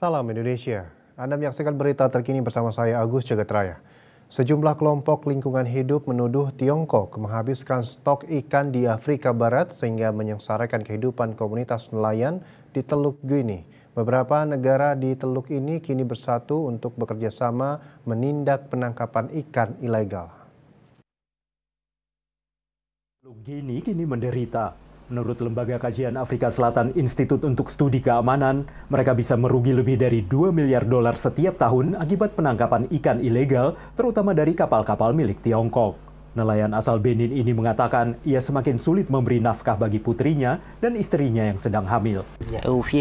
Salam Indonesia. Anda menyaksikan berita terkini bersama saya Agus Jagatraya. Sejumlah kelompok lingkungan hidup menuduh Tiongkok menghabiskan stok ikan di Afrika Barat sehingga menyengsarakan kehidupan komunitas nelayan di Teluk Guinea. Beberapa negara di teluk ini kini bersatu untuk bekerja sama menindak penangkapan ikan ilegal. Teluk Guinea kini menderita Menurut Lembaga Kajian Afrika Selatan Institut untuk Studi Keamanan, mereka bisa merugi lebih dari 2 miliar dolar setiap tahun akibat penangkapan ikan ilegal, terutama dari kapal-kapal milik Tiongkok. Nelayan asal Benin ini mengatakan ia semakin sulit memberi nafkah bagi putrinya dan istrinya yang sedang hamil.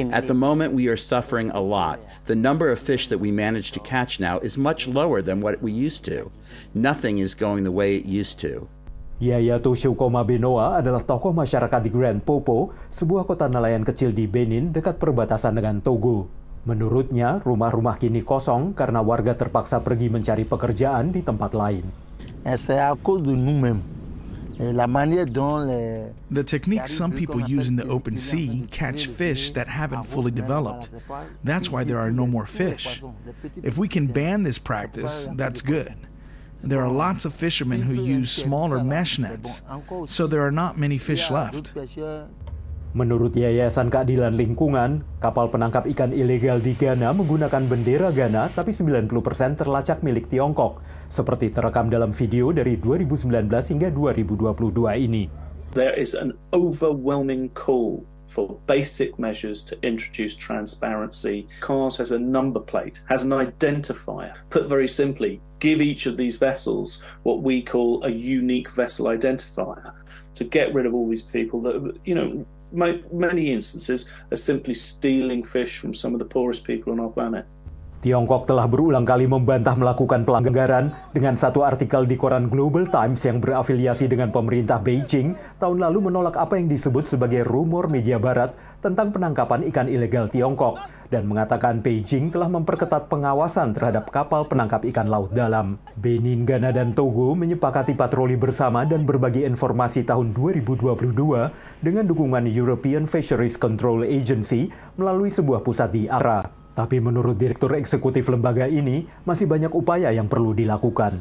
At the moment we are suffering a lot. The number of fish that we manage to catch now is much lower than what we used to. Nothing is going the way it used to. Yayato Shukoma Benoa adalah tokoh masyarakat di Grand Popo, sebuah kota nelayan kecil di Benin dekat perbatasan dengan Togo. Menurutnya, rumah-rumah kini kosong karena warga terpaksa pergi mencari pekerjaan di tempat lain. Eh, eh, the technique some people use in the open sea catch fish that haven't fully developed. That's why there are no more fish. If we can ban this practice, that's good. There are lots of fishermen who use smaller mesh nets, so there are not many fish left. Menurut Yayasan Keadilan Lingkungan, kapal penangkap ikan ilegal di Ghana menggunakan bendera Ghana tapi 90% terlacak milik Tiongkok, seperti terekam dalam video dari 2019 hingga 2022 ini. There is an overwhelming call for basic measures to introduce transparency. Cars has a number plate, has an identifier. Put very simply, give each of these vessels what we call a unique vessel identifier to get rid of all these people that, you know, many instances are simply stealing fish from some of the poorest people on our planet. Tiongkok telah berulang kali membantah melakukan pelanggaran dengan satu artikel di koran Global Times yang berafiliasi dengan pemerintah Beijing tahun lalu menolak apa yang disebut sebagai rumor media barat tentang penangkapan ikan ilegal Tiongkok dan mengatakan Beijing telah memperketat pengawasan terhadap kapal penangkap ikan laut dalam. Benin, Ghana, dan Togo menyepakati patroli bersama dan berbagi informasi tahun 2022 dengan dukungan European Fisheries Control Agency melalui sebuah pusat di Ara. Tapi menurut Direktur Eksekutif lembaga ini, masih banyak upaya yang perlu dilakukan.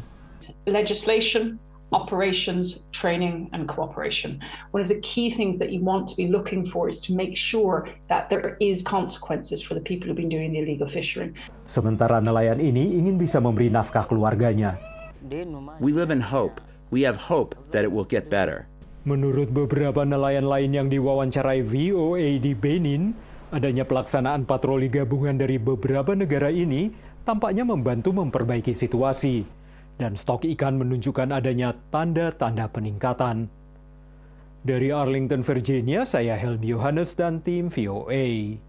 Legislation operations, training, and cooperation. One of the key things that you want to be looking for is to make sure that there is consequences for the people who've been doing the illegal fishing. Sementara nelayan ini ingin bisa memberi nafkah keluarganya. We live in hope. We have hope that it will get better. Menurut beberapa nelayan lain yang diwawancarai VOA di Benin, Adanya pelaksanaan patroli gabungan dari beberapa negara ini tampaknya membantu memperbaiki situasi, dan stok ikan menunjukkan adanya tanda-tanda peningkatan. Dari Arlington, Virginia, saya Helmi Yohanes dan tim VOA.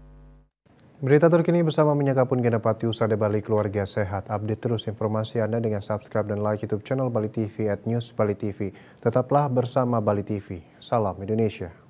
Berita terkini bersama Menyaka pun dapat usaha Bali Keluarga Sehat. Update terus informasi Anda dengan subscribe dan like YouTube channel Bali TV at News Bali TV. Tetaplah bersama Bali TV. Salam Indonesia.